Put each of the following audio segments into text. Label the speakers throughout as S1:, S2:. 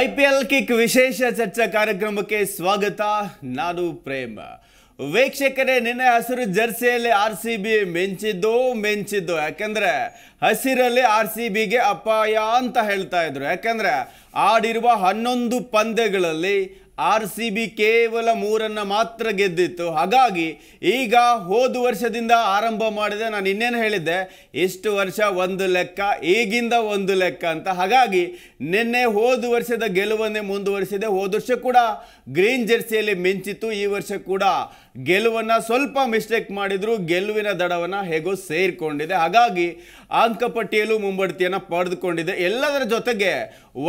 S1: I P L kick ವಿಶೇಷ ಚರ್ಚಾ ಕಾರ್ಯಕ್ರಮಕ್ಕೆ ಸ್ವಾಗತ ನಾನು ಪ್ರೇಮ ವೀಕ್ಷಕರೇ ನಿನ್ನೆ ಹಸಿರು ಜರ್ಸಿಯಲ್ಲಿ ಆರ್ ಸಿ ಬಿ ಮೆಂಚಿದ್ದು ಮೆಂಚಿದ್ದು ಯಾಕೆಂದರೆ ಹಸಿರಲ್ಲಿ ಆರ್ ಸಿ ಬಿಗೆ ಅಪಾಯ ಅಂತ ಹೇಳ್ತಾ ಇದ್ರು ಯಾಕೆಂದರೆ ಆಡಿರುವ ಹನ್ನೊಂದು ಪಂದ್ಯಗಳಲ್ಲಿ ಆರ್ ಸಿ ಬಿ ಕೇವಲ ಮೂರನ್ನು ಮಾತ್ರ ಗೆದ್ದಿತ್ತು ಹಾಗಾಗಿ ಈಗ ಹೋದ ವರ್ಷದಿಂದ ಆರಂಭ ಮಾಡಿದೆ ನಾನು ಇನ್ನೇನು ಹೇಳಿದ್ದೆ ಇಷ್ಟು ವರ್ಷ ಒಂದು ಲೆಕ್ಕ ಈಗಿಂದ ಒಂದು ಲೆಕ್ಕ ಅಂತ ಹಾಗಾಗಿ ನಿನ್ನೆ ಹೋದ ವರ್ಷದ ಗೆಲುವನ್ನೇ ಮುಂದುವರಿಸಿದೆ ಹೋದ ವರ್ಷ ಕೂಡ ಗ್ರೀನ್ ಜೆರ್ಸಿಯಲ್ಲಿ ಮಿಂಚಿತ್ತು ಈ ವರ್ಷ ಕೂಡ ಗೆಲುವನ್ನು ಸ್ವಲ್ಪ ಮಿಸ್ಟೇಕ್ ಮಾಡಿದ್ರು ಗೆಲುವಿನ ದಡವನ್ನು ಹೇಗೋ ಸೇರಿಕೊಂಡಿದೆ ಹಾಗಾಗಿ ಅಂಕಪಟ್ಟಿಯಲ್ಲೂ ಮುಂಬಡ್ತಿಯನ್ನು ಪಡೆದುಕೊಂಡಿದೆ ಎಲ್ಲದರ ಜೊತೆಗೆ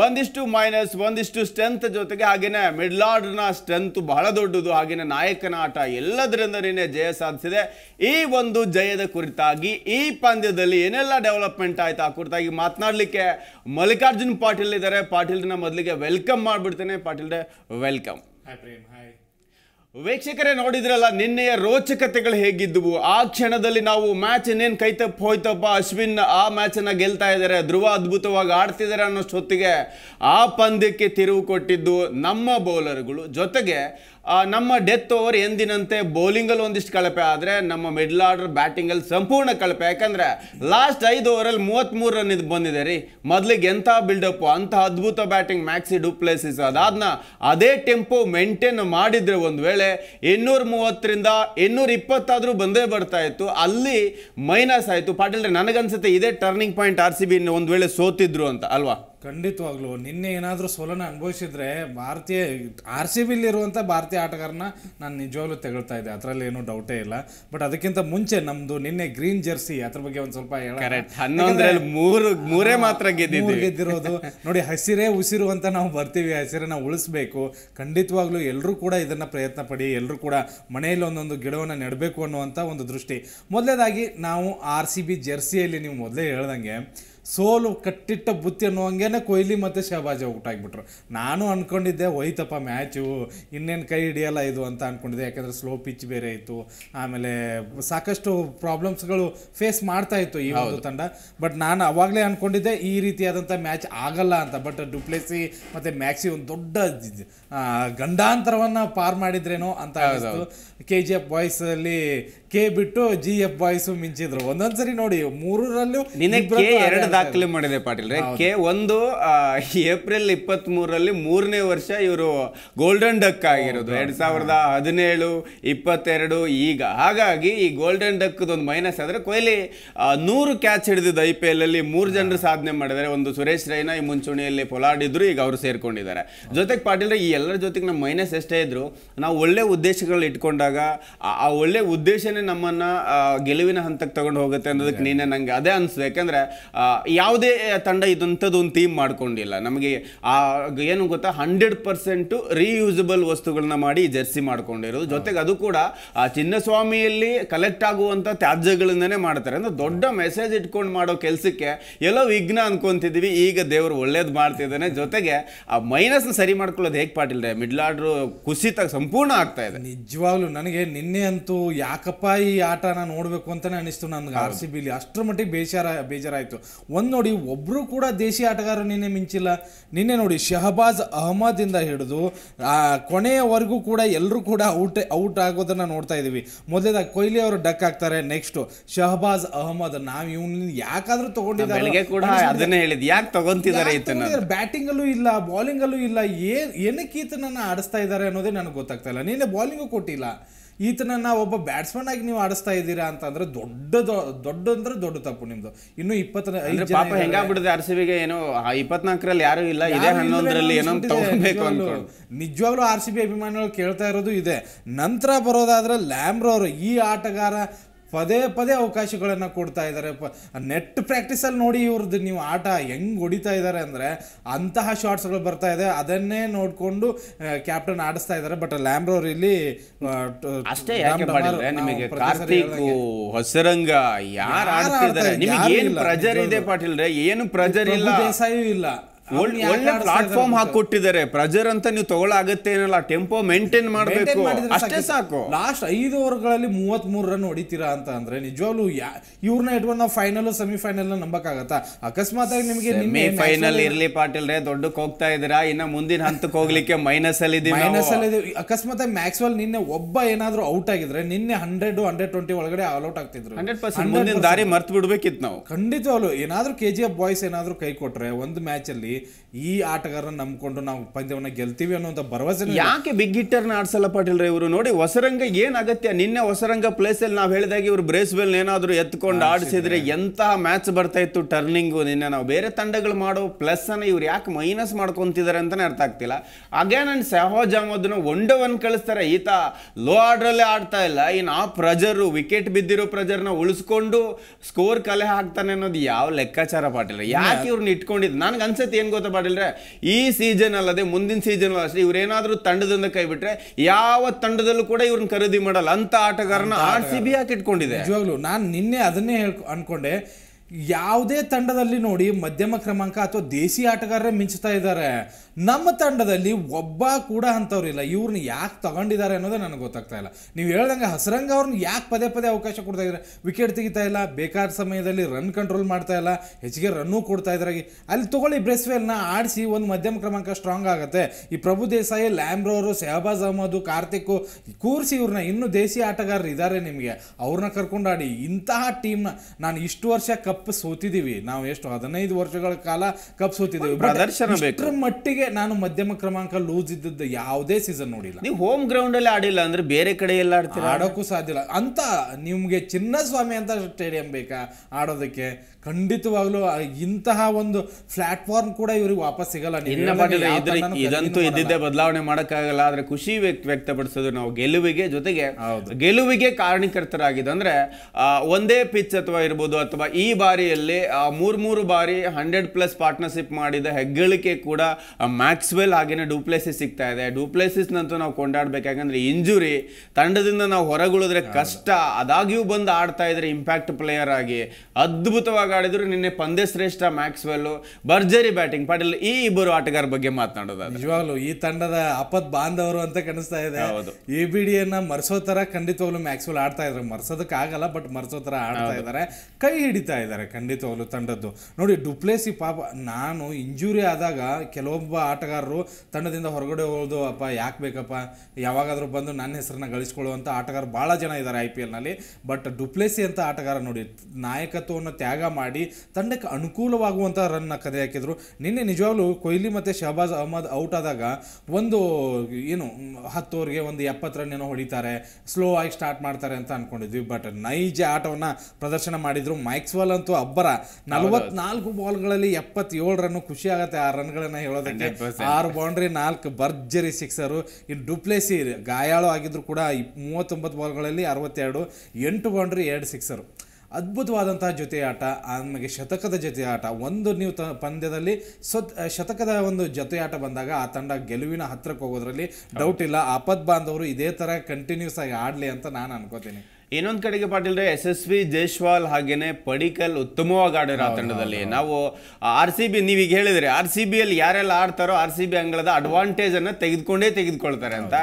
S1: ಒಂದಿಷ್ಟು ಮೈನಸ್ ಒಂದಿಷ್ಟು ಸ್ಟ್ರೆಂತ್ ಜೊತೆಗೆ ಹಾಗೆಯೇ ಮಿಡ್ಲಾರ್ಡ್ನ ಸ್ಟ್ರೆಂತ್ ಬಹಳ ದೊಡ್ಡದು ಹಾಗೆಯೇ ನಾಯಕನ ಆಟ ಎಲ್ಲದರಿಂದನೇ ಜಯ ಸಾಧಿಸಿದೆ ಈ ಒಂದು ಜಯದ ಕುರಿತಾಗಿ ಈ ಪಂದ್ಯದಲ್ಲಿ ಏನೆಲ್ಲ ಡೆವಲಪ್ಮೆಂಟ್ ಆಯಿತು ಆ ಕುರಿತಾಗಿ ಮಾತನಾಡಲಿಕ್ಕೆ ಮಲ್ಲಿಕಾರ್ಜುನ್ ಪಾಟೀಲ್ ಇದ್ದಾರೆ ಪಾಟೀಲ್ನ ಮೊದಲಿಗೆ ವೆಲ್ಕಮ್ ಮಾಡಿಬಿಡ್ತೇನೆ Patil welcome
S2: hi Prem hi
S1: ವೀಕ್ಷಕರೇ ನೋಡಿದ್ರಲ್ಲ ನಿನ್ನೆಯ ರೋಚಕತೆಗಳು ಹೇಗಿದ್ದವು ಆ ಕ್ಷಣದಲ್ಲಿ ನಾವು ಮ್ಯಾಚ್ ಇನ್ನೇನು ಕೈತಪ್ಪ ಹೋಯ್ತಪ್ಪ ಅಶ್ವಿನ್ ಆ ಮ್ಯಾಚನ್ನು ಗೆಲ್ತಾ ಇದ್ದಾರೆ ಧ್ರುವ ಅದ್ಭುತವಾಗಿ ಆಡ್ತಿದ್ದಾರೆ ಅನ್ನೋಷ್ಟೊತ್ತಿಗೆ ಆ ಪಂದ್ಯಕ್ಕೆ ತಿರುವು ಕೊಟ್ಟಿದ್ದು ನಮ್ಮ ಬೌಲರ್ಗಳು ಜೊತೆಗೆ ನಮ್ಮ ಡೆತ್ ಓವರ್ ಎಂದಿನಂತೆ ಬೌಲಿಂಗಲ್ಲಿ ಒಂದಿಷ್ಟು ಕಳಪೆ ಆದರೆ ನಮ್ಮ ಮಿಡ್ಲ್ ಆರ್ಡರ್ ಬ್ಯಾಟಿಂಗಲ್ಲಿ ಸಂಪೂರ್ಣ ಕಳಪೆ ಯಾಕಂದರೆ ಲಾಸ್ಟ್ ಐದು ಓವರಲ್ಲಿ ಮೂವತ್ತ್ಮೂರು ರನ್ ಇದು ಬಂದಿದೆ ರೀ ಮೊದಲಿಗೆ ಎಂಥ ಬಿಲ್ಡಪ್ಪು ಅಂಥ ಅದ್ಭುತ ಬ್ಯಾಟಿಂಗ್ ಮ್ಯಾಕ್ಸಿ ಡುಪ್ಲೇಸಿಸ್ ಅದಾದನ್ನ ಅದೇ ಟೆಂಪೋ ಮೇಂಟೈನ್ ಮಾಡಿದರೆ ಒಂದು ವೇಳೆ ಇನ್ನೂರ ಮೂವತ್ತರಿಂದ ಇನ್ನೂರ ಇಪ್ಪತ್ತಾದರೂ ಬಂದೇ ಬರ್ತಾ ಇತ್ತು ಅಲ್ಲಿ ಮೈನಸ್ ಆಯಿತು ಪಾಟೀಲ್ರೆ ನನಗನ್ಸುತ್ತೆ ಇದೇ turning point R C B ಒಂದು ವೇಳೆ ಸೋತಿದ್ರು ಅಂತ ಅಲ್ವಾ
S2: ಖಂಡಿತವಾಗ್ಲೂ ನಿನ್ನೆ ಏನಾದರೂ ಸೋಲನ ಅನುಭವಿಸಿದ್ರೆ ಭಾರತೀಯ ಆರ್ ಸಿ ಬಿಲಿರುವಂಥ ಭಾರತೀಯ ಆಟಗಾರನ ನಾನು ನಿಜವಾಗ್ಲೂ ತೆಗಳ್ತಾ ಇದ್ದೆ ಅದರಲ್ಲಿ ಏನೂ ಡೌಟೇ ಇಲ್ಲ ಬಟ್ ಅದಕ್ಕಿಂತ ಮುಂಚೆ ನಮ್ಮದು ನಿನ್ನೆ ಗ್ರೀನ್ ಜರ್ಸಿ ಅದ್ರ ಬಗ್ಗೆ ಒಂದು ಸ್ವಲ್ಪ ಮೂರು ಮೂರೇ ಮಾತ್ರ ಗೆದ್ದಿರೋದು ನೋಡಿ ಹಸಿರೇ ಉಸಿರು ಅಂತ ನಾವು ಬರ್ತೀವಿ ಹಸಿರನ್ನ ಉಳಿಸ್ಬೇಕು ಖಂಡಿತವಾಗ್ಲೂ ಎಲ್ಲರೂ ಕೂಡ ಇದನ್ನು ಪ್ರಯತ್ನ ಪಡಿ ಎಲ್ಲರೂ ಕೂಡ ಮನೆಯಲ್ಲಿ ಒಂದೊಂದು ಗಿಡವನ್ನು ನೆಡಬೇಕು ಅನ್ನುವಂಥ ಒಂದು ದೃಷ್ಟಿ ಮೊದಲೇದಾಗಿ ನಾವು ಆರ್ ಸಿ ಬಿ ಜರ್ಸಿಯಲ್ಲಿ ನೀವು ಮೊದಲೇ ಹೇಳ್ದಂಗೆ ಸೋಲು ಕಟ್ಟಿಟ್ಟ ಬುತ್ತಿ ಅನ್ನೋಂಗೇನೆ ಕೊಹ್ಲಿ ಮತ್ತು ಶಹಬಾಜ್ ಔಟ್ ಆಗಿಬಿಟ್ರು ನಾನು ಅಂದ್ಕೊಂಡಿದ್ದೆ ಹೋಯ್ತಪ್ಪ ಮ್ಯಾಚು ಇನ್ನೇನು ಕೈ ಹಿಡಿಯಲ್ಲ ಇದು ಅಂತ ಅಂದ್ಕೊಂಡಿದ್ದೆ ಯಾಕಂದರೆ ಸ್ಲೋ ಪಿಚ್ ಬೇರೆ ಇತ್ತು ಆಮೇಲೆ ಸಾಕಷ್ಟು ಪ್ರಾಬ್ಲಮ್ಸ್ಗಳು ಫೇಸ್ ಮಾಡ್ತಾ ಇತ್ತು ಈ ಒಂದು ತಂಡ ಬಟ್ ನಾನು ಅವಾಗಲೇ ಅಂದ್ಕೊಂಡಿದ್ದೆ ಈ ರೀತಿಯಾದಂಥ ಮ್ಯಾಚ್ ಆಗಲ್ಲ ಅಂತ ಬಟ್ ಡುಪ್ಲೆಸಿ ಮತ್ತು ಮ್ಯಾಕ್ಸಿ ಒಂದು ದೊಡ್ಡ ಗಂಡಾಂತರವನ್ನು ಪಾರ್ ಮಾಡಿದ್ರೇನೋ ಅಂತ ಕೆ ಜಿ ಎಫ್ ಬಾಯ್ಸಲ್ಲಿ ಕೆ ಬಿಟ್ಟು ಜಿ ಎಫ್ ಬಾಯ್ಸ್ ಮಿಂಚಿದ್ರು ಒಂದೊಂದ್ಸರಿ ನೋಡಿ ಮೂರರಲ್ಲೂ ನಿನಗೆ ಎರಡು ದಾಖಲೆ
S1: ಮಾಡಿದೆ ಪಾಟೀಲ್ ಕೆ ಒಂದು ಏಪ್ರಿಲ್ ಇಪ್ಪತ್ತ್ ಮೂರರಲ್ಲಿ ಮೂರನೇ ವರ್ಷ ಇವರು ಗೋಲ್ಡನ್ ಡಕ್ ಆಗಿರೋದು ಎರಡ್ ಸಾವಿರದ ಹದಿನೇಳು ಇಪ್ಪತ್ತೆರಡು ಈಗ ಹಾಗಾಗಿ ಈ ಗೋಲ್ಡನ್ ಡಕ್ ಒಂದು ಮೈನಸ್ ಆದ್ರೆ ಕೊಹ್ಲಿ ನೂರು ಕ್ಯಾಚ್ ಹಿಡಿದಿದ್ದು ಐ ಪಿ ಎಲ್ ಅಲ್ಲಿ ಮೂರು ಜನರು ಸಾಧನೆ ಮಾಡಿದರೆ ಒಂದು ಸುರೇಶ್ ರೈನಾ ಈ ಮುಂಚೂಣಿಯಲ್ಲಿ ಪೊಲಾಡಿದ್ರು ಈಗ ಅವರು ಸೇರ್ಕೊಂಡಿದ್ದಾರೆ ಜೊತೆಗೆ ಪಾಟೀಲ್ ಈ ಎಲ್ಲರ ಜೊತೆಗೆ ನಮ್ಮ ಮೈನಸ್ ಎಷ್ಟೇ ಇದ್ರು ನಾವು ಒಳ್ಳೆ ಉದ್ದೇಶಗಳನ್ನ ಇಟ್ಕೊಂಡಾಗ ಆ ಒಳ್ಳೆ ಉದ್ದೇಶನ ನಮ್ಮನ್ನ ಗೆಲುವಿನ ಹಂತಕ್ಕೆ ತಗೊಂಡು ಹೋಗುತ್ತೆ ಅನ್ನೋದಕ್ಕೆ ನೀನೆ ನಂಗೆ ಅದೇ ಅನಿಸ್ತು ಯಾಕಂದ್ರೆ ಯಾವುದೇ ತಂಡ ಇದಂಥದ್ದು ಒಂದು ಥೀಮ್ ಮಾಡ್ಕೊಂಡಿಲ್ಲ ನಮಗೆ ಆ ಏನು ಗೊತ್ತಾ ಹಂಡ್ರೆಡ್ ಪರ್ಸೆಂಟು ರೀಯೂಸಬಲ್ ವಸ್ತುಗಳನ್ನ ಮಾಡಿ ಜರ್ಸಿ ಮಾಡ್ಕೊಂಡಿರೋದು ಜೊತೆಗೆ ಅದು ಕೂಡ ಚಿನ್ನಸ್ವಾಮಿಯಲ್ಲಿ ಕಲೆಕ್ಟ್ ಆಗುವಂಥ ತ್ಯಾಜ್ಯಗಳನ್ನೇ ಮಾಡ್ತಾರೆ ಅಂದ್ರೆ ದೊಡ್ಡ ಮೆಸೇಜ್ ಇಟ್ಕೊಂಡು ಮಾಡೋ ಕೆಲಸಕ್ಕೆ ಎಲ್ಲೋ ವಿಘ್ನ ಅನ್ಕೊಂತಿದ್ವಿ ಈಗ ದೇವರು ಒಳ್ಳೇದು ಮಾಡ್ತಿದ್ದಾನೆ ಜೊತೆಗೆ ಆ ಮೈನಸ್ನ ಸರಿ ಮಾಡ್ಕೊಳ್ಳೋದು ಹೇಗೆ ಪಾಟಿಲ್ಲ ಮಿಡ್ಲ್ ಆರ್ಡ್ರು ಕುಸಿತ ಸಂಪೂರ್ಣ ಆಗ್ತಾ ಇದೆ ನಿಜವಾಗ್ಲು ನನಗೆ
S2: ನಿನ್ನೆ ಅಂತೂ ಯಾಕಪ್ಪ ಈ ಆಟನ ನೋಡಬೇಕು ಅಂತಾನೆ ಅನಿಸ್ತು ನನಗೆ ಆರ್ ಸಿ ಬಿಲಿ ಅಷ್ಟರ ಮಟ್ಟಿಗೆ ಬೇಜಾರ ಬೇಜಾರಾಯಿತು ಒಂದು ನೋಡಿ ಒಬ್ಬರು ಕೂಡ ದೇಶಿ ಆಟಗಾರರು ನಿನ್ನೆ ಮಿಂಚಿಲ್ಲ ನಿನ್ನೆ ನೋಡಿ ಶಹಬಾಜ್ ಇಂದ ಹಿಡಿದು ಕೊನೆಯವರೆಗೂ ಕೂಡ ಎಲ್ಲರೂ ಕೂಡ ಔಟ್ ಔಟ್ ಆಗೋದನ್ನ ನೋಡ್ತಾ ಇದ್ದೀವಿ ಮೊದಲೇದಾಗಿ ಕೊಹ್ಲಿ ಅವರು ಡಕ್ ಆಗ್ತಾರೆ ನೆಕ್ಸ್ಟ್ ಶಹಬಾಜ್ ಅಹಮದ್ ನಾವು ಇವ್ನ ಯಾಕಾದರೂ ತಗೊಂಡಿದ್ದಾರೆ ಅದನ್ನೇ
S1: ಹೇಳಿದ್ ಯಾಕೆ ಬಾಲಿಂಗ್
S2: ಬ್ಯಾಟಿಂಗಲ್ಲೂ ಇಲ್ಲ ಬಾಲಿಂಗಲ್ಲೂ ಇಲ್ಲ ಏನು ಏನಕ್ಕೆ ಈತನನ್ನು ಆಡಿಸ್ತಾ ಇದ್ದಾರೆ ಅನ್ನೋದೇ ನನಗೆ ಗೊತ್ತಾಗ್ತಾ ಇಲ್ಲ ನಿನ್ನೆ ಬಾಲಿಂಗು ಕೊಟ್ಟಿಲ್ಲ ಈತನನ್ನ ಒಬ್ಬ ಬ್ಯಾಟ್ಸ್ಮನ್ ಆಗಿ ನೀವು ಆಡಿಸ್ತಾ ಇದ್ದೀರಾ ಅಂತಂದ್ರೆ ದೊಡ್ಡ ದೊಡ್ಡ ಅಂದ್ರೆ ದೊಡ್ಡ ತಪ್ಪು ನಿಮ್ದು ಇನ್ನು ಇಪ್ಪತ್ತ
S1: ಪಾಪ ಆರ್ ಸಿ ಬಿಗೆ ಏನೋ ಇಪ್ಪತ್ನಾಲ್ಕರಲ್ಲಿ ಯಾರು ಇಲ್ಲ ಇದೇ ಹನ್ನೊಂದರಲ್ಲಿ ಏನೋ
S2: ನಿಜವಾಗ್ಲೂ ಆರ್ ಸಿ ಬಿ ಅಭಿಮಾನಿಗಳು ಕೇಳ್ತಾ ಇರೋದು ಇದೆ ನಂತರ ಬರೋದಾದ್ರೆ ಲ್ಯಾಮ್ರೋ ಅವರು ಈ ಆಟಗಾರ ಪದೇ ಪದೇ ಅವಕಾಶಗಳನ್ನು ಕೊಡ್ತಾ ಇದ್ದಾರೆ ಪ ನೆಟ್ ಪ್ರಾಕ್ಟೀಸಲ್ಲಿ ನೋಡಿ ಇವ್ರದ್ದು ನೀವು ಆಟ ಹೆಂಗೆ ಹೊಡಿತಾ ಇದ್ದಾರೆ ಅಂದರೆ ಅಂತಹ ಶಾರ್ಟ್ಸ್ಗಳು ಬರ್ತಾ ಇದೆ ಅದನ್ನೇ ನೋಡಿಕೊಂಡು ಕ್ಯಾಪ್ಟನ್ ಆಡಿಸ್ತಾ ಇದ್ದಾರೆ ಬಟ್ ಲ್ಯಾಂಬ್ರೋರ್ ಇಲ್ಲಿ
S1: ನಿಮಗೆ ಕಾರ್ತಿಕ್ ಹೊಸರಂಗ ಯಾರು ಆಡ್ತಿದ್ದಾರೆ ಏನು ಇದೆ ಪಾಟೀಲ್ ಏನು ಇಲ್ಲ ಇಲ್ಲ ಒಳ್ಳೆ ಪ್ಲಾಟ್ಫಾರ್ಮ್ ಹಾಕೊಟ್ಟಿದ್ದಾರೆ ಪ್ರಜರ್ ಅಂತ ನೀವು ಆಗತ್ತೆ ಏನಲ್ಲ ಟೆಂಪೋ ಮೇಂಟೈನ್ ಮಾಡಬೇಕು ಅಷ್ಟೇ ಸಾಕು ಲಾಸ್ಟ್ ಐದು
S2: ಓವರ್ಗಳಲ್ಲಿ ಮೂವತ್ತ್ ರನ್ ಹೊಡಿತೀರಾ ಅಂತ ಅಂದ್ರೆ ನಿಜವಾಗ್ಲೂ ಇವ್ರನ್ನ ಇಟ್ಕೊಂಡು ನಾವು ಫೈನಲ್ ಸೆಮಿಫೈನಲ್ ನಂಬಕಾಗತ್ತ ಅಕಸ್ಮಾತ್ ಆಗಿ ನಿಮಗೆ ನಿಮ್ಮ ಫೈನಲ್ ಇರ್ಲಿ
S1: ಪಾಟೀಲ್ ರೇ ದೊಡ್ಡಕ್ಕೆ ಹೋಗ್ತಾ ಇದ್ದೀರಾ ಇನ್ನ ಮುಂದಿನ ಹಂತಕ್ಕೆ ಹೋಗ್ಲಿಕ್ಕೆ ಮೈನಸ್ ಅಲ್ಲಿ ಇದೀವಿ ಮೈನಸ್ ಅಲ್ಲಿ
S2: ಅಕಸ್ಮಾತ್ ಆಗಿ ಮ್ಯಾಕ್ಸ್ವೆಲ್ ನಿನ್ನೆ ಒಬ್ಬ ಏನಾದ್ರು ಔಟ್ ಆಗಿದ್ರೆ ನಿನ್ನೆ ಹಂಡ್ರೆಡ್ ಹಂಡ್ರೆಡ್ ಟ್ವೆಂಟಿ ಒಳಗಡೆ ಆಲ್ ಔಟ್ ಆಗ್ತಿದ್ರು ಹಂಡ್ರೆಡ್ ಪರ್ಸೆಂಟ್ ಮುಂದಿನ ದಾರಿ
S1: ಮರ್ತ್ ಬಿಡ್ಬೇಕಿತ್ತು ನಾವು ಖಂಡಿತವಾಗ್ಲು
S2: ಏನಾದ್ರೂ ಕೆ ಜಿ ಬಾಯ್ಸ್ ಏನಾದ್ರು ಕೈ ಕೊಟ್ರೆ ಒಂದು ಮ್ಯಾಚ್ ಅಲ್ಲಿ ಈ ಆಟಗಾರನ ನಂಬಿಕೊಂಡು ನಾವು ಪಂದ್ಯವನ್ನ
S1: ಗೆಲ್ತೀವಿ ಅನ್ನೋಂಥ ಭರವಸೆ ಯಾಕೆ ಬಿಗ್ ಹಿಟ್ಟರ್ನ ಆಡ್ಸಲ್ಲ ರೀ ಇವರು ನೋಡಿ ಹೊಸರಂಗ ಏನು ಅಗತ್ಯ ನಿನ್ನೆ ಹೊಸರಂಗ ಪ್ಲೇಸಲ್ಲಿ ನಾವು ಹೇಳಿದಾಗ ಇವರು ಬ್ರೇಸ್ವೆಲ್ ಏನಾದರೂ ಎತ್ಕೊಂಡು ಆಡಿಸಿದ್ರೆ ಎಂತಹ ಮ್ಯಾಚ್ ಬರ್ತಾ ಇತ್ತು ಟರ್ನಿಂಗು ನಿನ್ನೆ ನಾವು ಬೇರೆ ತಂಡಗಳು ಮಾಡೋ ಪ್ಲಸ್ ಅನ್ನು ಇವ್ರು ಯಾಕೆ ಮೈನಸ್ ಮಾಡ್ಕೊತಿದ್ದಾರೆ ಅಂತಾನೆ ಅರ್ಥ ಆಗ್ತಿಲ್ಲ ಅಗೇನ್ ಅಂಡ್ ಸಹೋಜ್ ಅಹಮದ್ನ ಒನ್ ಒನ್ ಕಳಿಸ್ತಾರೆ ಈತ ಲೋ ಆರ್ಡ್ರಲ್ಲೇ ಆಡ್ತಾ ಇಲ್ಲ ಇನ್ನು ಆ ಪ್ರಜರು ವಿಕೆಟ್ ಬಿದ್ದಿರೋ ಪ್ರಜರ್ನ ಉಳಿಸ್ಕೊಂಡು ಸ್ಕೋರ್ ಕಲೆ ಹಾಕ್ತಾನೆ ಅನ್ನೋದು ಯಾವ ಲೆಕ್ಕಾಚಾರ ಪಾಟಿಲ್ಲ ಯಾಕೆ ಇವ್ರನ್ನ ಇಟ್ಕೊಂಡಿದ್ದು ನನಗೆ ಅನ್ಸುತ್ತೆ ಏನು ಈ ಸೀಸನ್ ಅಲ್ಲದೆ ಮುಂದಿನ ಸೀಸನ್ ಅಷ್ಟೇ ಇವರೇನಾದರೂ ತಂಡದಿಂದ ಕೈ ಬಿಟ್ಟರೆ ಯಾವ ತಂಡದಲ್ಲೂ ಕೂಡ ಇವ್ರನ್ನ ಖರೀದಿ ಮಾಡಲ್ಲ ಅಂತ ಆಟಗಾರನ ಆರ್ ಸಿ ಬಿ
S2: ಯಾಕೆ ಇಟ್ಕೊಂಡಿದೆ ನಿಜವಾಗ್ಲು ನಾನು ನಿನ್ನೆ ಅದನ್ನೇ ಹೇಳ್ ಅನ್ಕೊಂಡೆ ಯಾವುದೇ ತಂಡದಲ್ಲಿ ನೋಡಿ ಮಧ್ಯಮ ಕ್ರಮಾಂಕ ಅಥವಾ ದೇಸಿ ಆಟಗಾರರೇ ಮಿಂಚ್ತಾ ಇದ್ದಾರೆ ನಮ್ಮ ತಂಡದಲ್ಲಿ ಒಬ್ಬ ಕೂಡ ಅಂಥವ್ರಿಲ್ಲ ಇವ್ರನ್ನ ಯಾಕೆ ತಗೊಂಡಿದ್ದಾರೆ ಅನ್ನೋದೇ ನನಗೆ ಗೊತ್ತಾಗ್ತಾ ಇಲ್ಲ ನೀವು ಹೇಳ್ದಂಗೆ ಹಸರಂಗ ಅವ್ರನ್ನ ಯಾಕೆ ಪದೇ ಪದೇ ಅವಕಾಶ ಕೊಡ್ತಾ ಇದ್ದಾರೆ ವಿಕೆಟ್ ತೆಗಿತಾ ಇಲ್ಲ ಬೇಕಾದ ಸಮಯದಲ್ಲಿ ರನ್ ಕಂಟ್ರೋಲ್ ಮಾಡ್ತಾ ಇಲ್ಲ ಹೆಚ್ಚಿಗೆ ರನ್ನು ಕೊಡ್ತಾ ಇದ್ರಾಗಿ ಅಲ್ಲಿ ತೊಗೊಳ್ಳಿ ಬ್ರೆಸ್ವೇಲ್ನ ಆಡಿಸಿ ಒಂದು ಮಧ್ಯಮ ಕ್ರಮಾಂಕ ಸ್ಟ್ರಾಂಗ್ ಆಗುತ್ತೆ ಈ ಪ್ರಭು ದೇಸಾಯಿ ಲ್ಯಾಂಬ್ರೋರು ಶಹಬಾಜ್ ಅಹಮದ್ ಕಾರ್ತಿಕ್ ಕೂರಿಸಿ ಇವ್ರನ್ನ ಇನ್ನೂ ದೇಸಿ ಆಟಗಾರರು ಇದ್ದಾರೆ ನಿಮಗೆ ಅವ್ರನ್ನ ಆಡಿ ಇಂತಹ ಟೀಮ್ನ ನಾನು ಇಷ್ಟು ವರ್ಷ ಕಪ್ ಸೋತಿದ್ದೀವಿ ನಾವು ಎಷ್ಟು ಹದಿನೈದು ವರ್ಷಗಳ ಕಾಲ ಕಪ್ ಸೋತಿದ್ದೀವಿ ಮಟ್ಟಿಗೆ ನಾನು ಮಧ್ಯಮ ಕ್ರಮಾಂಕ ಲೂಸ್ ಇದ್ದದ್ದು ಯಾವುದೇ ಸೀಸನ್ ನೋಡಿಲ್ಲ
S1: ನೀವು ಹೋಮ್ ಗ್ರೌಂಡ್ ಅಲ್ಲಿ ಆಡಿಲ್ಲ ಅಂದ್ರೆ ಬೇರೆ ಕಡೆ ಎಲ್ಲ ಆಡ್ತೀರಾ ಆಡೋಕ್ಕೂ
S2: ಸಾಧ್ಯ ಇಲ್ಲ ಅಂತ ನಿಮ್ಗೆ ಚಿನ್ನಸ್ವಾಮಿ ಅಂತ ಸ್ಟೇಡಿಯಂ ಬೇಕಾ ಆಡೋದಕ್ಕೆ ಖಂಡಿತವಾಗ್ಲೂ ಇಂತಹ ಒಂದು ಪ್ಲಾಟ್ಫಾರ್ಮ್ ಕೂಡ ಇವ್ರಿಗೆ ವಾಪಸ್ ಸಿಗಲ್ಲ ಇದಂತೂ
S1: ಇದ್ದಿದ್ದೇ ಬದಲಾವಣೆ ಮಾಡೋಕ್ಕಾಗಲ್ಲ ಆದ್ರೆ ಖುಷಿ ವ್ಯಕ್ತಪಡಿಸೋದು ನಾವು ಗೆಲುವಿಗೆ ಜೊತೆಗೆ ಗೆಲುವಿಗೆ ಕಾರಣೀಕರ್ತರಾಗಿದೆ ಅಂದ್ರೆ ಒಂದೇ ಪಿಚ್ ಅಥವಾ ಇರ್ಬೋದು ಅಥವಾ ಈ ಬಾರಿಯಲ್ಲಿ ಮೂರ್ ಮೂರು ಬಾರಿ ಹಂಡ್ರೆಡ್ ಪ್ಲಸ್ ಪಾರ್ಟ್ನರ್ಶಿಪ್ ಮಾಡಿದ ಹೆಗ್ಗಳಿಕೆ ಕೂಡ ಮ್ಯಾಕ್ಸ್ವೆಲ್ ಹಾಗೇನೆ ಡೂಪ್ಲೇಸಿಸ್ ಸಿಗ್ತಾ ಇದೆ ನಂತೂ ನಾವು ಕೊಂಡಾಡ್ಬೇಕು ಯಾಕಂದ್ರೆ ಇಂಜುರಿ ತಂಡದಿಂದ ನಾವು ಹೊರಗುಳಿದ್ರೆ ಕಷ್ಟ ಅದಾಗಿಯೂ ಬಂದು ಆಡ್ತಾ ಇದ್ರೆ ಇಂಪ್ಯಾಕ್ಟ್ ಪ್ಲೇಯರ್ ಆಗಿ ಅದ್ಭುತವಾಗಿ ಆಡಿದ್ರು ನಿನ್ನೆ ಪಂದ್ಯ ಶ್ರೇಷ್ಠ ಮ್ಯಾಕ್ಸ್ವೆಲ್ ಭರ್ಜರಿ ಬ್ಯಾಟಿಂಗ್ ಪಾಟೀಲ್ ಈ ಇಬ್ಬರು ಆಟಗಾರ ಬಗ್ಗೆ ಮಾತನಾಡೋದು ನಿಜವಾಗ್ಲು
S2: ಈ ತಂಡದ ಅಪತ್ ಬಾಂಧವರು ಅಂತ ಕಾಣಿಸ್ತಾ ಇದೆ ಎ ಬಿ ಡಿ ಅನ್ನ ಮರ್ಸೋ ತರ ಖಂಡಿತವಾಗ್ಲು ಮ್ಯಾಕ್ಸ್ವೆಲ್ ಆಡ್ತಾ ಇದ್ರು ಮರ್ಸೋದಕ್ಕೆ ಆಗಲ್ಲ ಬಟ್ ಮರ್ಸೋ ತರ ಆಡ್ತಾ ಇದ್ದಾರೆ ಕೈ ಹಿಡಿತಾ ಇದಾರೆ ಖಂಡಿತವಾಗ್ಲು ತಂಡದ್ದು ನೋಡಿ ಡುಪ್ಲೇಸಿ ಪಾಪ ನಾನು ಇಂಜುರಿ ಆದಾಗ ಕೆಲವೊಬ್ಬ ಆಟಗಾರರು ತಂಡದಿಂದ ಹೊರಗಡೆ ಹೋಗೋದು ಅಪ್ಪ ಯಾಕೆ ಬೇಕಪ್ಪ ಯಾವಾಗಾದ್ರೂ ಬಂದು ನನ್ನ ಹೆಸರನ್ನ ಗಳಿಸ್ಕೊಳ್ಳುವಂತ ಆಟಗಾರ ಬಹಳ ಜನ ಇದ್ದಾರೆ ಐ ಪಿ ನಲ್ಲಿ ಬಟ್ ಡುಪ್ಲೇಸಿ ಅಂತ ಆಟಗಾರ ನೋಡಿ ನಾಯಕತ್ವವನ್ನು ತ್ಯಾಗ ಮಾಡಿ ಮಾಡಿ ತಂಡಕ್ಕೆ ಅನುಕೂಲವಾಗುವಂಥ ರನ್ನ ಕದೆ ಹಾಕಿದರು ನಿನ್ನೆ ನಿಜವಾಗ್ಲೂ ಕೊಹ್ಲಿ ಮತ್ತು ಶಹಬಾಜ್ ಅಹಮದ್ ಔಟ್ ಆದಾಗ ಒಂದು ಏನು ಹತ್ತು ಓವರ್ಗೆ ಒಂದು ಎಪ್ಪತ್ತು ರನ್ ಏನೋ ಹೊಡಿತಾರೆ ಸ್ಲೋ ಆಗಿ ಸ್ಟಾರ್ಟ್ ಮಾಡ್ತಾರೆ ಅಂತ ಅಂದ್ಕೊಂಡಿದ್ವಿ ಬಟ್ ನೈಜ ಆಟವನ್ನು ಪ್ರದರ್ಶನ ಮಾಡಿದರು ಮೈಕ್ಸ್ವಾಲ್ ಅಂತೂ ಅಬ್ಬರ ನಲವತ್ನಾಲ್ಕು ಬಾಲ್ಗಳಲ್ಲಿ ಎಪ್ಪತ್ತೇಳು ರನ್ನು ಖುಷಿ ಆಗುತ್ತೆ ಆ ರನ್ಗಳನ್ನು ಹೇಳೋದಕ್ಕೆ ಆರು ಬೌಂಡ್ರಿ ನಾಲ್ಕು ಭರ್ಜರಿ ಸಿಕ್ಸರು ಇನ್ನು ಡುಪ್ಲೇಸಿ ಗಾಯಾಳು ಆಗಿದ್ರು ಕೂಡ ಮೂವತ್ತೊಂಬತ್ತು ಬಾಲ್ಗಳಲ್ಲಿ ಅರವತ್ತೆರಡು ಎಂಟು ಬೌಂಡ್ರಿ ಎರಡು ಸಿಕ್ಸರು ಅದ್ಭುತವಾದಂತಹ ಜೊತೆ ಆಟ ಆಮೇಲೆ ಶತಕದ ಜೊತೆ ಆಟ ಒಂದು ನೀವು ತ ಪಂದ್ಯದಲ್ಲಿ ಸ್ವತ್ ಶತಕದ ಒಂದು ಜೊತೆ ಆಟ ಬಂದಾಗ ಆ ತಂಡ ಗೆಲುವಿನ ಹತ್ತಿರಕ್ಕೆ ಹೋಗೋದ್ರಲ್ಲಿ ಡೌಟ್ ಇಲ್ಲ ಆಪದ್ ಬಾಂಧವರು ಇದೇ ಥರ ಕಂಟಿನ್ಯೂಸ್ ಆಗಿ ಆಡಲಿ ಅಂತ ನಾನು ಅನ್ಕೋತೀನಿ
S1: ಇನ್ನೊಂದು ಕಡೆಗೆ ಪಾಟೀಲ್ರೆ ಯಶಸ್ವಿ ಜೈಶ್ವಾಲ್ ಹಾಗೇನೆ ಪಡಿಕಲ್ ಉತ್ತಮವಾಗಿ ಆಡಿರೋ ಆ ತಂಡದಲ್ಲಿ ನಾವು ಆರ್ ಸಿ ಬಿ ನೀವೀಗ ಹೇಳಿದ್ರಿ ಆರ್ ಸಿ ಬಿ ಅಲ್ಲಿ ಯಾರೆಲ್ಲ ಆಡ್ತಾರೋ ಆರ್ ಸಿ ಬಿ ಅಂಗಳದ ಅಡ್ವಾಂಟೇಜ್ ಅನ್ನ ತೆಗೆದುಕೊಂಡೇ ತೆಗೆದುಕೊಳ್ತಾರೆ ಅಂತ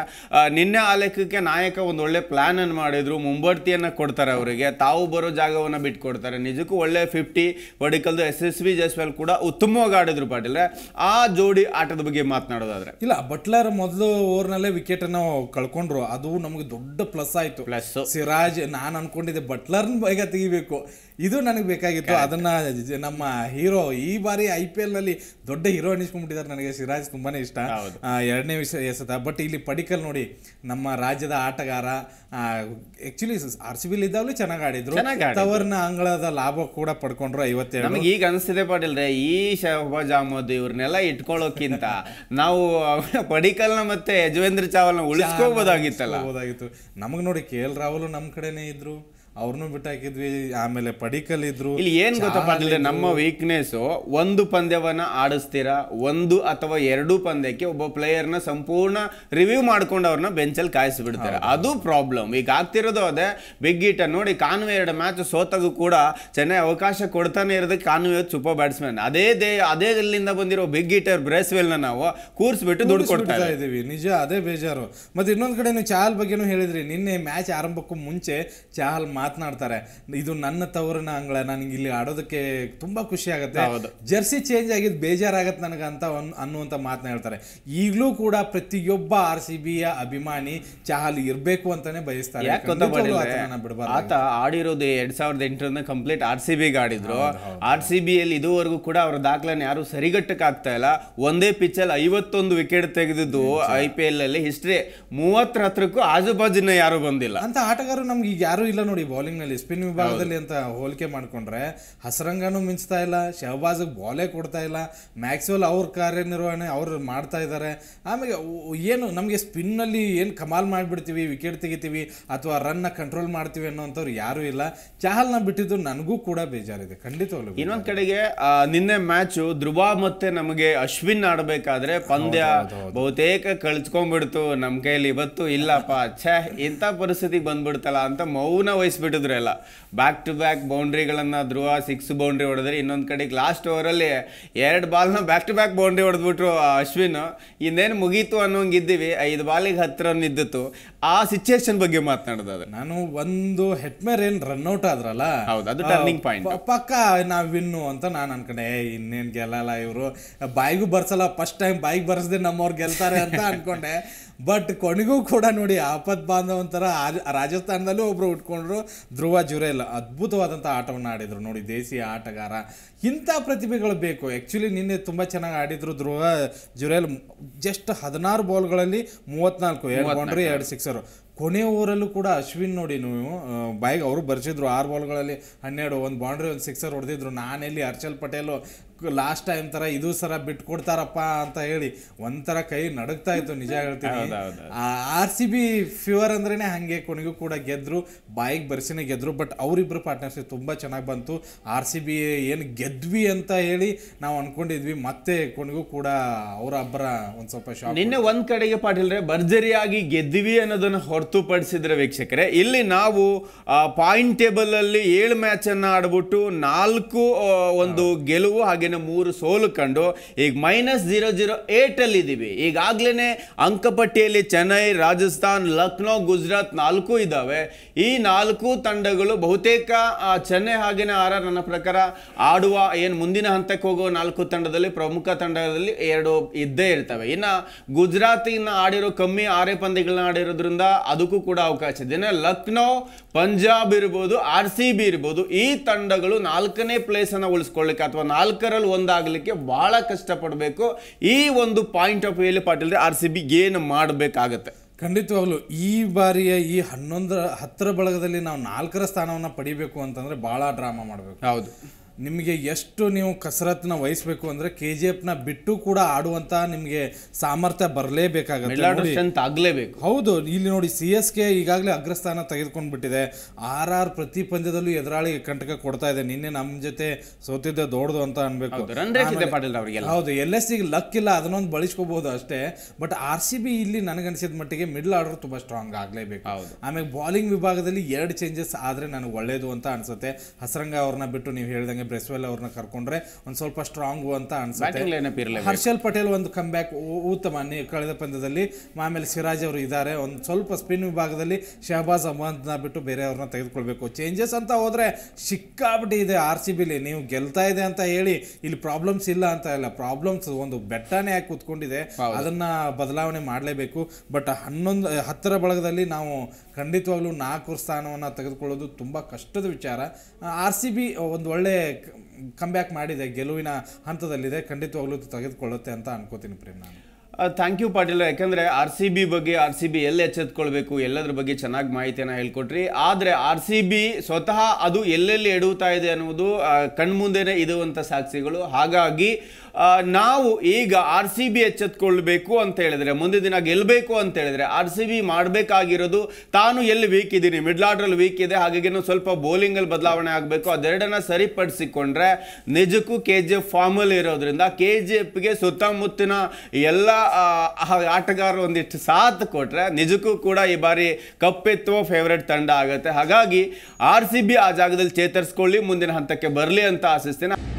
S1: ನಿನ್ನೆ ಆಲೇಖಕ್ಕೆ ನಾಯಕ ಒಂದು ಒಳ್ಳೆ ಪ್ಲಾನ್ ಅನ್ನು ಮಾಡಿದ್ರು ಮುಂಬಡ್ತಿಯನ್ನ ಕೊಡ್ತಾರೆ ಅವರಿಗೆ ತಾವು ಬರೋ ಜಾಗವನ್ನು ಬಿಟ್ಕೊಡ್ತಾರೆ ನಿಜಕ್ಕೂ ಒಳ್ಳೆ ಫಿಫ್ಟಿ ಪಡಿಕಲ್ದು ಯಶಸ್ವಿ ಜೈಶ್ವಾಲ್ ಕೂಡ ಉತ್ತಮವಾಗಿ ಆಡಿದ್ರು ಪಾಟೀಲ್ ಆ ಜೋಡಿ ಆಟದ ಬಗ್ಗೆ ಮಾತನಾಡೋದಾದ್ರೆ ಇಲ್ಲ
S2: ಬಟ್ಲರ್ ಮೊದಲು ಓವರ್ನಲ್ಲೇ ವಿಕೆಟ್ ಅನ್ನು ಕಳ್ಕೊಂಡ್ರು ಅದು ನಮಗೆ ದೊಡ್ಡ ಪ್ಲಸ್ ಆಯ್ತು ಸಿರಾಜ್ ನಾನು ಅನ್ಕೊಂಡಿದ್ದೆ ಬಟ್ಲರ್ನ ಬೈಗ ತೆಗಿಬೇಕು ಇದು ನನಗೆ ಬೇಕಾಗಿತ್ತು ಅದನ್ನ ನಮ್ಮ ಹೀರೋ ಈ ಬಾರಿ ಐ ಪಿ ನಲ್ಲಿ ದೊಡ್ಡ ಹೀರೋ ಅನಿಸ್ಕೊಂಡ್ಬಿಟ್ಟಿದ್ದಾರೆ ನನಗೆ ಸಿರಾಜ್ ತುಂಬಾನೇ ಇಷ್ಟ ಎರಡನೇ ವಿಷಯ ಎಸತ ಬಟ್ ಇಲ್ಲಿ ಪಡಿಕಲ್ ನೋಡಿ ನಮ್ಮ ರಾಜ್ಯದ ಆಟಗಾರ ಆಕ್ಚುಲಿ ಆರ್ ಸಿ ಬಿಲ್ ಚೆನ್ನಾಗಿ ಆಡಿದ್ರು ತವರ್ನ ಅಂಗಳದ ಲಾಭ ಕೂಡ ಪಡ್ಕೊಂಡ್ರು ಐವತ್ತೆರಡು ನಮಗೆ
S1: ಈಗ ಅನಿಸ್ತಿದೆ ಪಾಟೀಲ್ರೆ ಈ ಶಹಬಾಜ್ ಅಹಮದ್ ಇವ್ರನ್ನೆಲ್ಲ ಇಟ್ಕೊಳ್ಳೋಕ್ಕಿಂತ ನಾವು ಪಡಿಕಲ್ನ ಮತ್ತೆ ಯಜವೇಂದ್ರ ಚಾವಲ್ನ ಉಳಿಸ್ಕೋಬೋದಾಗಿತ್ತಲ್ಲ ಹೋದಾಗಿತ್ತು
S2: ನಮಗೆ ನೋಡಿ ಕೆ ಎಲ್ ರಾಹುಲ್ ನಮ್ಮ ಕಡೆನೇ ಇದ್ರು ಅವ್ರನ್ನೂ ಬಿಟ್ಟಾಕಿದ್ವಿ ಆಮೇಲೆ ಪಡಿಕಲ್ ಇದ್ರು ಇಲ್ಲಿ ಏನ್ ಗೊತ್ತಪ್ಪ ನಮ್ಮ
S1: ವೀಕ್ನೆಸ್ ಒಂದು ಪಂದ್ಯವನ್ನ ಆಡಿಸ್ತೀರಾ ಒಂದು ಅಥವಾ ಎರಡು ಪಂದ್ಯಕ್ಕೆ ಒಬ್ಬ ಪ್ಲೇಯರ್ನ ಸಂಪೂರ್ಣ ರಿವ್ಯೂ ಮಾಡ್ಕೊಂಡು ಅವ್ರನ್ನ ಬೆಂಚಲ್ಲಿ ಕಾಯಿಸಿ ಬಿಡ್ತಾರೆ ಅದು ಪ್ರಾಬ್ಲಮ್ ಈಗ ಆಗ್ತಿರೋದು ಅದೇ ಬಿಗ್ ಇಟ್ ನೋಡಿ ಕಾನ್ವೆ ಎರಡು ಮ್ಯಾಚ್ ಸೋತಾಗೂ ಕೂಡ ಚೆನ್ನೈ ಅವಕಾಶ ಕೊಡ್ತಾನೆ ಇರೋದಕ್ಕೆ ಕಾನ್ವೆ ಸೂಪರ್ ಬ್ಯಾಟ್ಸ್ಮನ್ ಅದೇ ದೇ ಅದೇ ಅಲ್ಲಿಂದ ಬಂದಿರೋ ಬಿಗ್ ಈಟರ್ ಬ್ರೇಸ್ವೆಲ್ ನಾವು ಕೂರಿಸ್ಬಿಟ್ಟು ದುಡ್ಡು ಕೊಡ್ತಾ ಇದೀವಿ
S2: ನಿಜ ಅದೇ ಬೇಜಾರು ಮತ್ತೆ ಇನ್ನೊಂದ್ ಕಡೆ ಚಾಹಲ್ ಬಗ್ಗೆನೂ ಹೇಳಿದ್ರಿ ನಿನ್ನೆ ಮ್ಯಾಚ್ ಆರಂಭಕ್ಕೂ ಮುಂಚೆ ಚಾಹಲ್ ಮಾತ್ರ ಮಾತನಾಡ್ತಾರೆ ಇದು ನನ್ನ ತವರಿನ ಅಂಗಳ ನನಗೆ ಇಲ್ಲಿ ಆಡೋದಕ್ಕೆ ತುಂಬಾ ಖುಷಿ ಆಗುತ್ತೆ ಜರ್ಸಿ ಚೇಂಜ್ ಆಗಿದ್ ಬೇಜಾರಾಗತ್ತೆ ನನಗೆ ಅಂತ ಅನ್ನುವಂತ ಮಾತನ್ನ ಹೇಳ್ತಾರೆ ಈಗಲೂ ಕೂಡ ಪ್ರತಿಯೊಬ್ಬ ಆರ್ ಸಿ ಬಿಯ ಅಭಿಮಾನಿ ಚಹಲ್ ಇರಬೇಕು ಅಂತಾನೆ ಬಯಸ್ತಾರೆ ಆತ
S1: ಆಡಿರೋದು ಎರಡ್ ಸಾವಿರದ ಎಂಟರಿಂದ ಕಂಪ್ಲೀಟ್ ಆರ್ ಸಿ ಬಿಗೆ ಆಡಿದ್ರು ಆರ್ ಸಿ ಬಿಯಲ್ಲಿ ಇದುವರೆಗೂ ಕೂಡ ಅವರ ದಾಖಲೆ ಯಾರು ಸರಿಗಟ್ಟಕ್ಕೆ ಆಗ್ತಾ ಇಲ್ಲ ಒಂದೇ ಅಲ್ಲಿ ಐವತ್ತೊಂದು ವಿಕೆಟ್ ತೆಗೆದಿದ್ದು ಐ ಪಿ ಎಲ್ ಅಲ್ಲಿ ಹಿಸ್ಟ್ರಿ ಮೂವತ್ತರ ಹತ್ರಕ್ಕೂ ಆಜು ಯಾರು ಬಂದಿಲ್ಲ
S2: ಅಂತ ಆಟಗಾರರು ನಮ್ಗೆ ಈಗ ಯಾರು ಇಲ್ಲ ನೋಡಿ ನಲ್ಲಿ ಸ್ಪಿನ್ ವಿಭಾಗದಲ್ಲಿ ಅಂತ ಹೋಲಿಕೆ ಮಾಡ್ಕೊಂಡ್ರೆ ಹಸರಂಗನೂ ಮಿಂಚ್ತಾ ಇಲ್ಲ ಶಹಬಾಜ್ ಬಾಲೇ ಕೊಡ್ತಾ ಇಲ್ಲ ಮ್ಯಾಕ್ಸಿಮಲ್ ಅವ್ರ ಕಾರ್ಯನಿರ್ವಹಣೆ ಅವ್ರು ಮಾಡ್ತಾ ಇದ್ದಾರೆ ಆಮೇಲೆ ಏನು ನಮಗೆ ನಲ್ಲಿ ಏನು ಕಮಾಲ್ ಮಾಡಿಬಿಡ್ತೀವಿ ವಿಕೆಟ್ ತೆಗಿತೀವಿ ಅಥವಾ ರನ್ನ ಕಂಟ್ರೋಲ್ ಮಾಡ್ತೀವಿ ಅನ್ನೋಂಥವ್ರು ಯಾರು ಇಲ್ಲ ಚಹಲ್ನ ಬಿಟ್ಟಿದ್ದು ನನಗೂ ಕೂಡ ಬೇಜಾರಿದೆ ಖಂಡಿತವಾಗ್ಲೂ
S1: ಇನ್ನೊಂದು ಕಡೆಗೆ ನಿನ್ನೆ ಮ್ಯಾಚು ಧ್ರುವ ಮತ್ತೆ ನಮಗೆ ಅಶ್ವಿನ್ ಆಡಬೇಕಾದ್ರೆ ಪಂದ್ಯ ಬಹುತೇಕ ಕಳ್ಸ್ಕೊಂಡ್ಬಿಡ್ತು ನಮ್ಮ ಕೈಯಲ್ಲಿ ಇವತ್ತು ಇಲ್ಲಪ್ಪ ಛೇ ಇಂಥ ಪರಿಸ್ಥಿತಿಗೆ ಬಂದ್ಬಿಡ್ತಲ್ಲ ಅಂತ ಮೌನ ವಹಿಸ್ ಬಿಟ್ಟಿದ್ರು ಎಲ್ಲ ಬ್ಯಾಕ್ ಟು ಬ್ಯಾಕ್ ಬೌಂಡ್ರಿಗಳನ್ನು ಧ್ರುವ ಸಿಕ್ಸ್ ಬೌಂಡ್ರಿ ಹೊಡೆದ್ರೆ ಇನ್ನೊಂದು ಕಡೆಗೆ ಲಾಸ್ಟ್ ಓವರಲ್ಲಿ ಎರಡು ಬಾಲ್ನ ಬ್ಯಾಕ್ ಟು ಬ್ಯಾಕ್ ಬೌಂಡ್ರಿ ಹೊಡೆದ್ಬಿಟ್ರು ಅಶ್ವಿನ್ ಇನ್ನೇನು ಮುಗೀತು ಅನ್ನೋಂಗಿದ್ದೀವಿ ಐದು ಬಾಲಿಗೆ ಹತ್ತು ರನ್ ಇದ್ದಿತ್ತು ಆ ಸಿಚುಯೇಷನ್ ಬಗ್ಗೆ ಮಾತನಾಡೋದು ನಾನು
S2: ಒಂದು ಹೆಟ್ಮೇರ್ ಏನ್ ಏನು ರನ್ಔಟ್ ಆದ್ರಲ್ಲ ಹೌದು ಅದು ಟರ್ನಿಂಗ್ ಪಾಯಿಂಟ್ ಪಕ್ಕ ನಾವು ವಿನ್ನು ಅಂತ ನಾನು ಅನ್ಕೊಂಡೆ ಇನ್ನೇನು ಗೆಲ್ಲಲ್ಲ ಇವರು ಬಾಯಿಗೂ ಬರ್ಸಲ್ಲ ಫಸ್ಟ್ ಟೈಮ್ ಬಾಯಿಗೆ ಬರ್ಸದೆ ನಮ್ಮವ್ರು ಗೆಲ್ತಾರೆ ಅಂತ ಅನ್ಕೊಂಡೆ ಬಟ್ ಕೊನೆಗೂ ಕೂಡ ನೋಡಿ ಆಪತ್ ಬಾಂಧವ್ ಒಂಥರ ರಾಜಸ್ಥಾನದಲ್ಲೂ ಒಬ್ಬರು ಉಟ್ಕೊಂಡ್ರು ಧ್ರುವ ಜುರೇಲ್ ಅದ್ಭುತವಾದಂಥ ಆಟವನ್ನು ಆಡಿದರು ನೋಡಿ ದೇಸಿಯ ಆಟಗಾರ ಇಂಥ ಪ್ರತಿಭೆಗಳು ಬೇಕು ಆ್ಯಕ್ಚುಲಿ ನಿನ್ನೆ ತುಂಬ ಚೆನ್ನಾಗಿ ಆಡಿದ್ರು ಧ್ರುವ ಜುರೇಲ್ ಜಸ್ಟ್ ಹದಿನಾರು ಬಾಲ್ಗಳಲ್ಲಿ ಮೂವತ್ನಾಲ್ಕು ಎರಡು ಬೌಂಡ್ರಿ ಎರಡು ಸಿಕ್ಸರು ಕೊನೆ ಓವರಲ್ಲೂ ಕೂಡ ಅಶ್ವಿನ್ ನೋಡಿ ನೀವು ಬಾಯಿಗೆ ಅವರು ಬರ್ಸಿದ್ರು ಆರು ಬಾಲ್ಗಳಲ್ಲಿ ಹನ್ನೆರಡು ಒಂದು ಬೌಂಡ್ರಿ ಒಂದು ಸಿಕ್ಸರ್ ಹೊಡೆದಿದ್ರು ನಾನೆಲ್ಲಿ ಹರ್ಷಲ್ ಪಟೇಲು ಲಾಸ್ಟ್ ಟೈಮ್ ತರ ಇದು ಸರ ಬಿಟ್ಕೊಡ್ತಾರಪ್ಪ ಅಂತ ಹೇಳಿ ಒಂಥರ ಕೈ ನಡಗ್ತಾ ಇತ್ತು ನಿಜ ಹೇಳ್ತೀನಿ ಆರ್ ಸಿ ಬಿ ಫ್ಯೂವರ್ ಅಂದ್ರೇನೆ ಹಂಗೆ ಕೊನೆಗೂ ಕೂಡ ಗೆದ್ರು ಬಾಯಿಗೆ ಬರ್ಸಿನೇ ಗೆದ್ರು ಬಟ್ ಅವರಿಬ್ಬರು ಪಾರ್ಟ್ನರ್ಶಿಪ್ ತುಂಬಾ ಚೆನ್ನಾಗಿ ಬಂತು ಆರ್ ಸಿ ಬಿ ಏನು ಗೆದ್ವಿ ಅಂತ ಹೇಳಿ ನಾವು ಅನ್ಕೊಂಡಿದ್ವಿ ಮತ್ತೆ ಕೊನೆಗೂ ಕೂಡ ಅವ್ರ ಅಬ್ಬರ ಒಂದ್ ಸ್ವಲ್ಪ ಶಾಕ್ ನಿನ್ನೆ
S1: ಒಂದ್ ಕಡೆಗೆ ಪಾಟೀಲ್ರೆ ಭರ್ಜರಿಯಾಗಿ ಗೆದ್ವಿ ಅನ್ನೋದನ್ನ ಹೊರತುಪಡಿಸಿದ್ರೆ ವೀಕ್ಷಕರೆ ಇಲ್ಲಿ ನಾವು ಪಾಯಿಂಟ್ ಟೇಬಲ್ ಅಲ್ಲಿ ಏಳು ಮ್ಯಾಚ್ ಅನ್ನ ಆಡ್ಬಿಟ್ಟು ನಾಲ್ಕು ಒಂದು ಗೆಲುವು ಹಾಗೆ ಮೂರು ಸೋಲು ಕಂಡು ಈಗ ಮೈನಸ್ ಜೀರೋ ಜೀರೋ ಏಟಲ್ಲಿ ಇದ್ದೀವಿ ಈಗಾಗಲೇ ಅಂಕಪಟ್ಟಿಯಲ್ಲಿ ಚೆನ್ನೈ ರಾಜಸ್ಥಾನ್ ಲಕ್ನೋ ಗುಜರಾತ್ ನಾಲ್ಕು ಇದ್ದಾವೆ ಈ ನಾಲ್ಕು ತಂಡಗಳು ಬಹುತೇಕ ಚೆನ್ನೈ ಹಾಗೇನೆ ಆರ್ ನನ್ನ ಪ್ರಕಾರ ಆಡುವ ಏನು ಮುಂದಿನ ಹಂತಕ್ಕೆ ಹೋಗುವ ನಾಲ್ಕು ತಂಡದಲ್ಲಿ ಪ್ರಮುಖ ತಂಡದಲ್ಲಿ ಎರಡು ಇದ್ದೇ ಇರ್ತವೆ ಇನ್ನು ಗುಜರಾತಿನ ಆಡಿರೋ ಕಮ್ಮಿ ಆರೇ ಪಂದ್ಯಗಳನ್ನ ಆಡಿರೋದ್ರಿಂದ ಅದಕ್ಕೂ ಕೂಡ ಅವಕಾಶ ಇದೆ ಇನ್ನು ಲಕ್ನೋ ಪಂಜಾಬ್ ಇರ್ಬೋದು ಆರ್ ಸಿ ಬಿ ಇರ್ಬೋದು ಈ ತಂಡಗಳು ನಾಲ್ಕನೇ ಪ್ಲೇಸನ್ನು ಉಳಿಸ್ಕೊಳ್ಳಿಕ್ಕೆ ಅಥವಾ ನಾಲ್ಕರ ಎರಡರಲ್ಲಿ ಒಂದಾಗಲಿಕ್ಕೆ ಭಾಳ ಕಷ್ಟಪಡಬೇಕು ಈ ಒಂದು ಪಾಯಿಂಟ್ ಆಫ್ ವ್ಯೂಲಿ ಪಾಟೀಲ್ ಆರ್ ಸಿ ಬಿ ಏನು ಮಾಡಬೇಕಾಗತ್ತೆ
S2: ಖಂಡಿತವಾಗ್ಲೂ ಈ ಬಾರಿಯ ಈ ಹನ್ನೊಂದರ ಹತ್ತರ ಬಳಗದಲ್ಲಿ ನಾವು ನಾಲ್ಕರ ಸ್ಥಾನವನ್ನು ಪಡಿಬೇಕು ಅಂತಂದರೆ ಭಾಳ ಡ್ರಾಮಾ ಮಾಡಬೇಕು ಹೌದು ನಿಮಗೆ ಎಷ್ಟು ನೀವು ಕಸರತ್ನ ವಹಿಸಬೇಕು ಅಂದ್ರೆ ಕೆ ಜಿ ನ ಬಿಟ್ಟು ಕೂಡ ಆಡುವಂತ ನಿಮಗೆ ಸಾಮರ್ಥ್ಯ ಬರಲೇಬೇಕಾಗುತ್ತೆ ಆಗಲೇಬೇಕು ಹೌದು ಇಲ್ಲಿ ನೋಡಿ ಸಿ ಎಸ್ ಕೆ ಈಗಾಗಲೇ ಅಗ್ರಸ್ಥಾನ ತೆಗೆದುಕೊಂಡು ಬಿಟ್ಟಿದೆ ಆರ್ ಆರ್ ಪ್ರತಿ ಪಂದ್ಯದಲ್ಲೂ ಎದುರಾಳಿ ಕಂಟಕ ಕೊಡ್ತಾ ಇದೆ ನಿನ್ನೆ ನಮ್ಮ ಜೊತೆ ಸೋತಿದ್ದೆ ದೊಡ್ಡದು ಅಂತ ಅನ್ಬೇಕು ಹೌದು ಎಲ್ ಎಸ್ ಸಿಗೆ ಲಕ್ ಇಲ್ಲ ಅದನ್ನೊಂದು ಬಳಸ್ಕೋಬಹುದು ಅಷ್ಟೇ ಬಟ್ ಆರ್ ಸಿ ಬಿ ಇಲ್ಲಿ ನನಗನ್ಸಿದ ಮಟ್ಟಿಗೆ ಮಿಡ್ಲ್ ಆರ್ಡರ್ ತುಂಬಾ ಸ್ಟ್ರಾಂಗ್ ಆಗಲೇಬೇಕು ಆಮೇಲೆ ಬೌಲಿಂಗ್ ವಿಭಾಗದಲ್ಲಿ ಎರಡು ಚೇಂಜಸ್ ಆದ್ರೆ ನನಗೆ ಒಳ್ಳೇದು ಅಂತ ಅನ್ಸುತ್ತೆ ಹಸರಂಗ ಅವ್ರನ್ನ ಬಿಟ್ಟು ನೀವು ಹೇಳ್ದಂಗೆ ಬ್ರೆಸ್ವೆಲ್ ಅವ್ರನ್ನ ಕರ್ಕೊಂಡ್ರೆ ಒಂದು ಸ್ವಲ್ಪ ಸ್ಟ್ರಾಂಗ್ ಅಂತ ಅನ್ಸುತ್ತೆ ಹರ್ಷಲ್ ಪಟೇಲ್ ಒಂದು ಕಮ್ ಬ್ಯಾಕ್ ಉತ್ತಮ ಕಳೆದ ಪಂದ್ಯದಲ್ಲಿ ಆಮೇಲೆ ಸಿರಾಜ್ ಅವರು ಇದ್ದಾರೆ ಒಂದು ಸ್ವಲ್ಪ ಸ್ಪಿನ್ ವಿಭಾಗದಲ್ಲಿ ಶಹಬಾಜ್ ಅಹಮದ್ನ ಬಿಟ್ಟು ಬೇರೆ ಅವ್ರನ್ನ ತೆಗೆದುಕೊಳ್ಬೇಕು ಚೇಂಜಸ್ ಅಂತ ಹೋದ್ರೆ ಸಿಕ್ಕಾಬಿಟ್ಟು ಇದೆ ಆರ್ ಸಿ ಬಿಲಿ ನೀವು ಗೆಲ್ತಾ ಇದೆ ಅಂತ ಹೇಳಿ ಇಲ್ಲಿ ಪ್ರಾಬ್ಲಮ್ಸ್ ಇಲ್ಲ ಅಂತ ಇಲ್ಲ ಪ್ರಾಬ್ಲಮ್ಸ್ ಒಂದು ಬೆಟ್ಟನೇ ಯಾಕೆ ಕೂತ್ಕೊಂಡಿದೆ ಅದನ್ನ ಬದಲಾವಣೆ ಮಾಡಲೇಬೇಕು ಬಟ್ ಹನ್ನೊಂದು ಹತ್ತರ ಬಳಗದಲ್ಲಿ ನಾವು ಖಂಡಿತವಾಗ್ಲೂ ನಾಲ್ಕು ಸ್ಥಾನವನ್ನು ತೆಗೆದುಕೊಳ್ಳೋದು ತುಂಬ ಕಷ್ಟದ ವಿಚಾರ ಆರ್ ಸಿ ಬಿ ಒಂದು ಒಳ್ಳೆ ಕಂಬ್ಯಾಕ್ ಮಾಡಿದೆ
S1: ಗೆಲುವಿನ ಹಂತದಲ್ಲಿದೆ ಖಂಡಿತವಾಗ್ಲೂ ತೆಗೆದುಕೊಳ್ಳುತ್ತೆ ಅಂತ ಅನ್ಕೋತೀನಿ ಪ್ರೇಮ್ ನಾನು ಥ್ಯಾಂಕ್ ಯು ಪಾಟೀಲ್ ಯಾಕಂದರೆ ಆರ್ ಸಿ ಬಿ ಬಗ್ಗೆ ಆರ್ ಸಿ ಬಿ ಎಲ್ಲಿ ಎಚ್ಚೆತ್ಕೊಳ್ಬೇಕು ಎಲ್ಲದ್ರ ಬಗ್ಗೆ ಚೆನ್ನಾಗಿ ಮಾಹಿತಿಯನ್ನು ಹೇಳ್ಕೊಟ್ರಿ ಆದರೆ ಆರ್ ಸಿ ಬಿ ಸ್ವತಃ ಅದು ಎಲ್ಲೆಲ್ಲಿ ಎಡುತ್ತಾ ಇದೆ ಅನ್ನುವುದು ಕಣ್ಮುಂದೆನೇ ಇರುವಂಥ ಸಾಕ್ಷಿಗಳು ಹಾಗಾಗಿ ನಾವು ಈಗ ಆರ್ ಸಿ ಬಿ ಎಚ್ಚೆತ್ಕೊಳ್ಬೇಕು ಅಂತ ಹೇಳಿದರೆ ಮುಂದಿನ ದಿನ ಗೆಲ್ಲಬೇಕು ಅಂತ ಹೇಳಿದರೆ ಆರ್ ಸಿ ಬಿ ಮಾಡಬೇಕಾಗಿರೋದು ತಾನು ಎಲ್ಲಿ ವೀಕ್ ಇದ್ದೀನಿ ಮಿಡ್ಲ್ ಆರ್ಡ್ರಲ್ಲಿ ವೀಕ್ ಇದೆ ಹಾಗಾಗಿ ಸ್ವಲ್ಪ ಬೌಲಿಂಗಲ್ಲಿ ಬದಲಾವಣೆ ಆಗಬೇಕು ಅದೆರಡನ್ನ ಸರಿಪಡಿಸಿಕೊಂಡ್ರೆ ನಿಜಕ್ಕೂ ಕೆ ಜಿ ಎಫ್ ಫಾರ್ಮಲ್ಲಿ ಇರೋದ್ರಿಂದ ಕೆ ಜಿ ಎಫ್ಗೆ ಸುತ್ತಮುತ್ತಿನ ಎಲ್ಲ ಆಟಗಾರರು ಒಂದಿಷ್ಟು ಸಾಥ್ ಕೊಟ್ಟರೆ ನಿಜಕ್ಕೂ ಕೂಡ ಈ ಬಾರಿ ಕಪ್ಪೆತ್ತುವ ಫೇವ್ರೇಟ್ ತಂಡ ಆಗುತ್ತೆ ಹಾಗಾಗಿ ಆರ್ ಸಿ ಬಿ ಆ ಜಾಗದಲ್ಲಿ ಚೇತರಿಸ್ಕೊಳ್ಳಿ ಮುಂದಿನ ಹಂತಕ್ಕೆ ಬರಲಿ ಅಂತ ಆಶಿಸ್ತೀನಿ